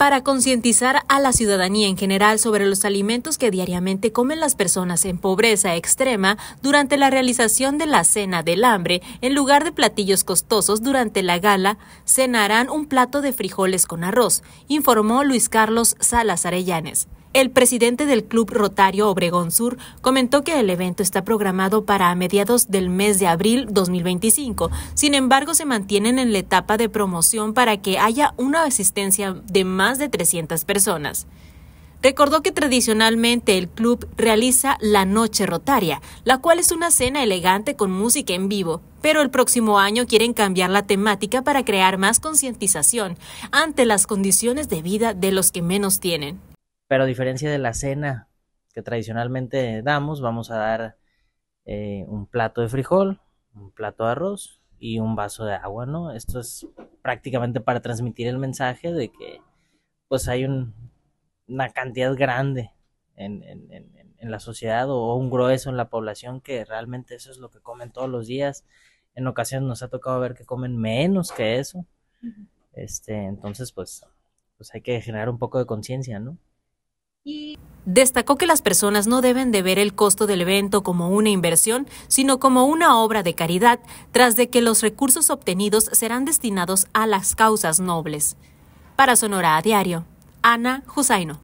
para concientizar a la ciudadanía en general sobre los alimentos que diariamente comen las personas en pobreza extrema durante la realización de la cena del hambre, en lugar de platillos costosos durante la gala, cenarán un plato de frijoles con arroz, informó Luis Carlos Salas Arellanes. El presidente del Club Rotario Obregón Sur comentó que el evento está programado para a mediados del mes de abril 2025. Sin embargo, se mantienen en la etapa de promoción para que haya una asistencia de más de 300 personas. Recordó que tradicionalmente el club realiza la Noche Rotaria, la cual es una cena elegante con música en vivo, pero el próximo año quieren cambiar la temática para crear más concientización ante las condiciones de vida de los que menos tienen. Pero a diferencia de la cena que tradicionalmente damos, vamos a dar eh, un plato de frijol, un plato de arroz y un vaso de agua, ¿no? Esto es prácticamente para transmitir el mensaje de que pues hay una cantidad grande en, en, la sociedad o un grueso en la población que realmente eso es lo que comen todos los días. En ocasiones nos ha tocado ver que comen menos que eso. Este, entonces, pues, pues hay que generar un poco de conciencia, ¿no? Destacó que las personas no deben de ver el costo del evento como una inversión, sino como una obra de caridad, tras de que los recursos obtenidos serán destinados a las causas nobles. Para Sonora a Diario, Ana Husaino.